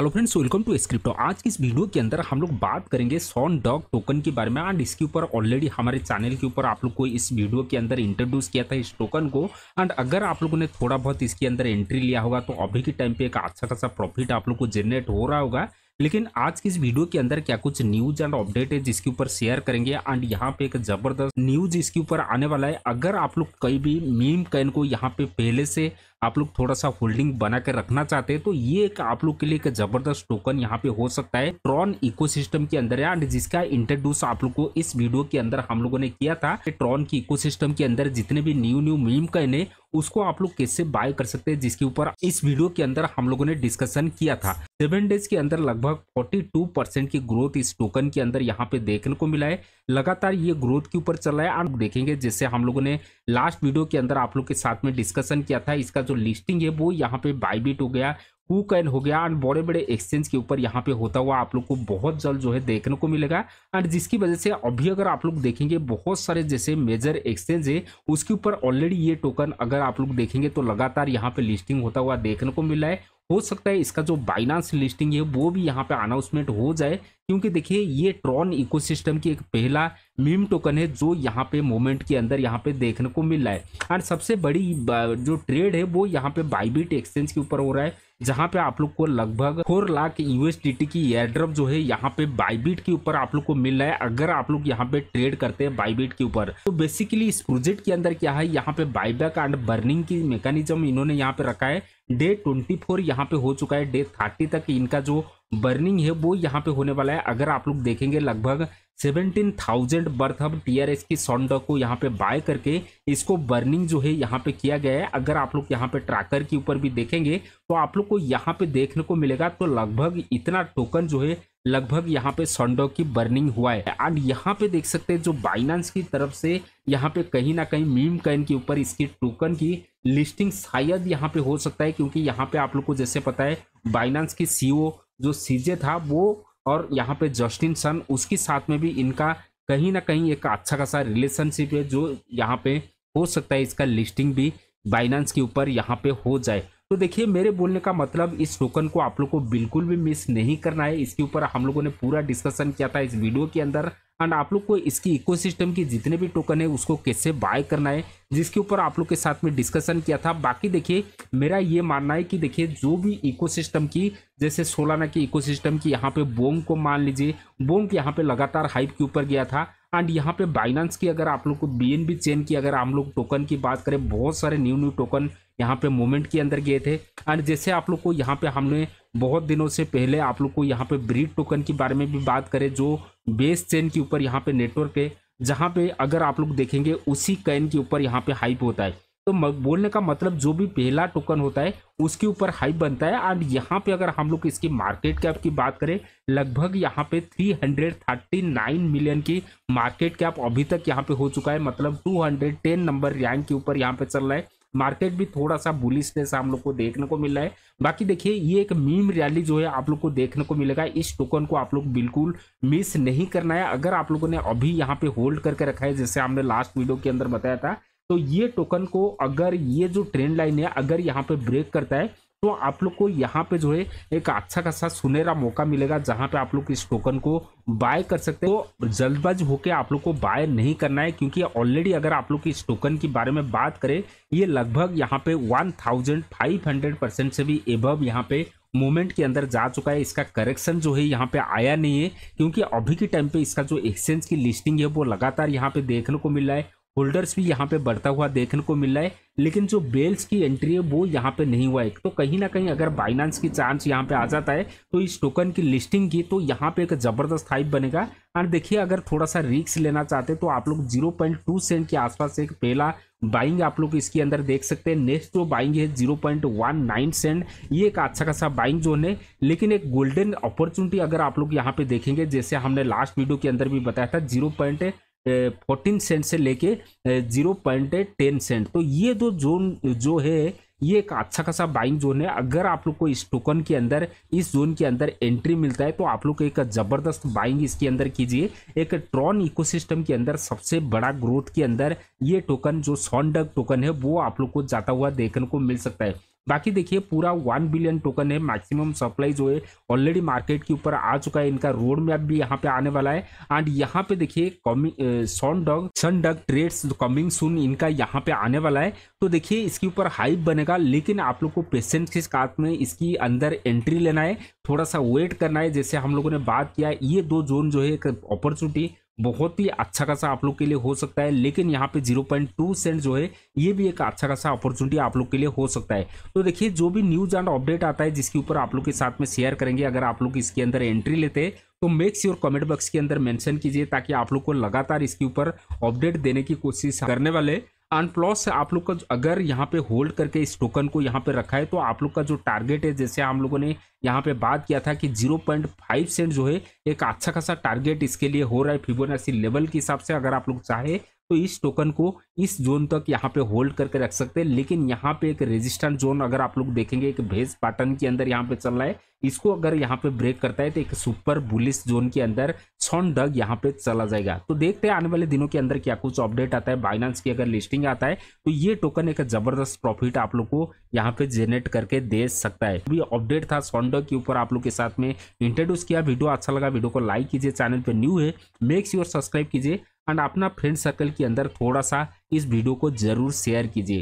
hello friends welcome to Scripto आज की इस वीडियो के अंदर हम लोग बात करेंगे सॉन डॉग टोकन के बारे में एंड इसके ऊपर ऑलरेडी हमारे चैनल के ऊपर आप लोग को इस वीडियो के अंदर इंट्रोड्यूस किया था इस टोकन को एंड अगर आप लोगों ने थोड़ा बहुत इसके अंदर एंट्री लिया होगा तो अभी के टाइम पे एक अच्छा खासा प्रॉफिट आप लोग को जनरेट हो रहा होगा लेकिन आज की इस वीडियो के अंदर क्या कुछ न्यूज एंड अपडेट है जिसके ऊपर शेयर करेंगे एंड यहाँ पे एक जबरदस्त न्यूज इसके ऊपर आने वाला है अगर आप लोग कहीं भी मीम कैन को यहाँ पे पहले से आप लोग थोड़ा सा होल्डिंग बना के रखना चाहते हैं तो ये एक आप लोग के लिए एक जबरदस्त टोकन यहाँ पे हो सकता है ट्रॉन इकोसिस्टम के अंदर एंड जिसका इंट्रोड्यूस आप लोग को इस वीडियो के अंदर हम लोगों ने किया था ट्रॉन की इकोसिस्टम के अंदर जितने भी न्यू न्यू मीम कहने उसको आप लोग कैसे बाय कर सकते हैं जिसके ऊपर इस वीडियो के अंदर हम लोगों ने डिस्कशन किया था सेवन डेज के अंदर लगभग 42 परसेंट की ग्रोथ इस टोकन के अंदर यहाँ पे देखने को मिला है लगातार ये ग्रोथ के ऊपर चल रहा है आप देखेंगे जैसे हम लोगों ने लास्ट वीडियो के अंदर आप लोग के साथ में डिस्कशन किया था इसका जो लिस्टिंग है वो यहाँ पे बाईबीट हो गया हु कैन हो गया एंड बड़े बड़े एक्सचेंज के ऊपर यहाँ पे होता हुआ आप लोग को बहुत जल्द जो है देखने को मिलेगा एंड जिसकी वजह से अभी अगर आप लोग देखेंगे बहुत सारे जैसे मेजर एक्सचेंज है उसके ऊपर ऑलरेडी ये टोकन अगर आप लोग देखेंगे तो लगातार यहाँ पे लिस्टिंग होता हुआ देखने को मिला है हो सकता है इसका जो बाइनांस लिस्टिंग है वो भी यहाँ पे अनाउंसमेंट हो जाए क्योंकि देखिए ये ट्रॉन इकोसिस्टम की एक पहला मीम टोकन है जो यहाँ पे मोमेंट के अंदर यहाँ पे देखने को मिल रहा है और सबसे बड़ी जो ट्रेड है वो यहाँ पे बाईबीट एक्सचेंज के ऊपर हो रहा है जहाँ पे आप लोग को लगभग फोर लाख यूएसडीटी की एयरड्रॉप जो है यहाँ पे बाईबीट के ऊपर आप लोग को मिल रहा है अगर आप लोग यहाँ पे ट्रेड करते हैं बाईबीट के ऊपर तो बेसिकली इस प्रोजेक्ट के अंदर क्या है यहाँ पे बाईबैक एंड बर्निंग की मेकानिजम इन्होंने यहाँ पे रखा है डे ट्वेंटी फोर यहाँ पे हो चुका है डे थर्टी तक इनका जो बर्निंग है वो यहाँ पे होने वाला है अगर आप लोग देखेंगे लगभग सेवनटीन थाउजेंड बर्थ हम टी आर एस की सॉन्ड को यहाँ पे बाय करके इसको बर्निंग जो है यहाँ पे किया गया है अगर आप लोग यहाँ पे ट्रैकर के ऊपर भी देखेंगे तो आप लोग को यहाँ पे देखने को मिलेगा तो लगभग इतना टोकन जो है लगभग यहाँ पे सोंडो की बर्निंग हुआ है एंड यहाँ पे देख सकते हैं जो बाइनांस की तरफ से यहाँ पे कहीं ना कहीं मीम कैन के ऊपर इसकी टोकन की लिस्टिंग शायद यहाँ पे हो सकता है क्योंकि यहाँ पे आप लोग को जैसे पता है बाइनांस की सीओ e जो सीजे था वो और यहाँ पे जस्टिन सन उसके साथ में भी इनका कहीं ना कहीं एक अच्छा खासा रिलेशनशिप है जो यहाँ पे हो सकता है इसका लिस्टिंग भी बाइनांस के ऊपर यहाँ पे हो जाए तो देखिए मेरे बोलने का मतलब इस टोकन को आप लोग को बिल्कुल भी मिस नहीं करना है इसके ऊपर हम लोगों ने पूरा डिस्कशन किया था इस वीडियो के अंदर एंड आप लोग को इसकी इकोसिस्टम की जितने भी टोकन है उसको कैसे बाय करना है जिसके ऊपर आप लोग के साथ में डिस्कशन किया था बाकी देखिए मेरा ये मानना है कि देखिए जो भी इकोसिस्टम की जैसे सोलाना की इकोसिस्टम की यहाँ पे बोम को मान लीजिए बोंग यहाँ पे लगातार हाइप के ऊपर गया था एंड यहाँ पे बाइनांस की अगर आप लोग को बी चेन की अगर हम लोग टोकन की बात करें बहुत सारे न्यू न्यू टोकन यहाँ पे मोमेंट के अंदर गए थे एंड जैसे आप लोग को यहाँ पे हमने बहुत दिनों से पहले आप लोग को यहाँ पे ब्रीड टोकन के बारे में भी बात करें जो बेस चेन के ऊपर यहाँ पे नेटवर्क है जहाँ पे अगर आप लोग देखेंगे उसी कैन के ऊपर यहाँ पे हाइप होता है तो बोलने का मतलब जो भी पहला टोकन होता है उसके ऊपर हाइप बनता है एंड यहाँ पे अगर हम लोग इसकी मार्केट कैप की बात करें लगभग यहाँ पे 339 मिलियन की मार्केट कैप अभी तक यहाँ पे हो चुका है मतलब 210 नंबर रैंक के ऊपर यहाँ पे चल रहा है मार्केट भी थोड़ा सा बुलिशनेस हम लोग को देखने को मिल रहा है बाकी देखिए ये एक मीम रैली जो है आप लोग को देखने को मिलेगा इस टोकन को आप लोग बिल्कुल मिस नहीं करना है अगर आप लोगों ने अभी यहाँ पे होल्ड करके रखा है जैसे हमने लास्ट वीडियो के अंदर बताया था तो ये टोकन को अगर ये जो ट्रेंड लाइन है अगर यहाँ पे ब्रेक करता है तो आप लोग को यहाँ पे जो है एक अच्छा खासा सुनहरा मौका मिलेगा जहाँ पे आप लोग इस टोकन को बाय कर सकते हैं तो जल्दबाज होके आप लोग को बाय नहीं करना है क्योंकि ऑलरेडी अगर आप लोग इस टोकन के बारे में बात करें ये लगभग यहाँ पे हंड्रेड परसेंट से भी एबव यहाँ पे मोमेंट के अंदर जा चुका है इसका करेक्शन जो है यहाँ पे आया नहीं है क्योंकि अभी के टाइम पे इसका जो एक्सचेंज की लिस्टिंग है वो लगातार यहाँ पे देखने को मिल रहा है होल्डर्स भी यहाँ पे बढ़ता हुआ देखने को मिल रहा है लेकिन जो बेल्स की एंट्री है वो यहाँ पे नहीं हुआ है तो कहीं ना कहीं अगर बाइनांस की चांस यहाँ पे आ जाता है तो इस टोकन की लिस्टिंग की तो यहाँ पे एक ज़बरदस्त हाइप बनेगा और देखिए अगर थोड़ा सा रिक्स लेना चाहते तो आप लोग जीरो पॉइंट टू सेंट के आसपास एक पहला बाइंग आप लोग इसके अंदर देख सकते हैं नेक्स्ट जो बाइंग है zero point one nine cent ये एक अच्छा खासा बाइंग जोन है लेकिन एक गोल्डन अपॉर्चुनिटी अगर आप लोग यहाँ पे देखेंगे जैसे हमने लास्ट वीडियो के अंदर भी बताया था जीरो पॉइंट फोर्टीन सेंट से लेके जीरो पॉइंट टेन सेंट तो ये दो जोन जो है ये एक अच्छा खासा बाइंग जोन है अगर आप लोग को इस टोकन के अंदर इस जोन के अंदर एंट्री मिलता है तो आप लोग एक ज़बरदस्त बाइंग इसके अंदर कीजिए एक ट्रॉन इकोसिस्टम के अंदर सबसे बड़ा ग्रोथ के अंदर ये टोकन जो सॉन्डग टोकन है वो आप लोग को जाता हुआ देखने को मिल सकता है बाकी देखिए पूरा वन बिलियन टोकन है मैक्सिमम सप्लाई जो है ऑलरेडी मार्केट के ऊपर आ चुका है इनका रोड मैप भी यहाँ पे आने वाला है एंड यहाँ पे देखिए coming SunDog SunDog trades coming soon इनका यहाँ पे आने वाला है तो देखिए इसके ऊपर हाइप बनेगा लेकिन आप लोग को पेशेंस के साथ में इसकी अंदर एंट्री लेना है थोड़ा सा वेट करना है जैसे हम लोगों ने बात किया ये दो जोन जो है एक अपॉर्चुनिटी बहुत ही अच्छा खासा आप लोग के लिए हो सकता है लेकिन यहाँ पे 0.2 सेंट जो है ये भी एक अच्छा खासा अपॉर्चुनिटी आप लोग के लिए हो सकता है तो देखिए जो भी न्यूज़ एंड अपडेट आता है जिसके ऊपर आप लोग के साथ में शेयर करेंगे अगर आप लोग इसके अंदर एंट्री लेते हैं तो मेक श्योर कमेंट बॉक्स के अंदर मेंशन कीजिए ताकि आप लोग को लगातार इसके ऊपर अपडेट देने की कोशिश करने वाले अनफ्लॉस से आप लोग का अगर यहाँ पे होल्ड करके इस टोकन को यहाँ पे रखा है तो आप लोग का जो टारगेट है जैसे हम लोगों ने यहाँ पे बात किया था कि 0.5 सेंट जो है एक अच्छा खासा टारगेट इसके लिए हो रहा है फिबोनाची लेवल के हिसाब से अगर आप लोग चाहे तो इस टोकन को इस जोन तक यहाँ पे होल्ड करके रख सकते हैं लेकिन यहाँ पे एक रेजिस्टेंट जोन अगर आप लोग देखेंगे एक भेज पैटर्न के अंदर यहाँ पे चल रहा है इसको अगर यहाँ पे ब्रेक करता है तो एक सुपर बुलिस जोन के अंदर सॉन डग यहाँ पे चला जाएगा तो देखते हैं आने वाले दिनों के अंदर क्या कुछ अपडेट आता है बाइनांस की अगर लिस्टिंग आता है तो ये टोकन एक जबरदस्त प्रॉफिट आप लोग को यहाँ पे जेनरेट करके दे सकता है अभी अपडेट था सॉन डग के ऊपर आप लोग के साथ में इंट्रोड्यूस किया वीडियो अच्छा लगा वीडियो को लाइक कीजिए चैनल पर न्यू है मेक्स योर सब्सक्राइब कीजिए एंड अपना फ्रेंड सर्कल के अंदर थोड़ा सा इस वीडियो को जरूर शेयर कीजिए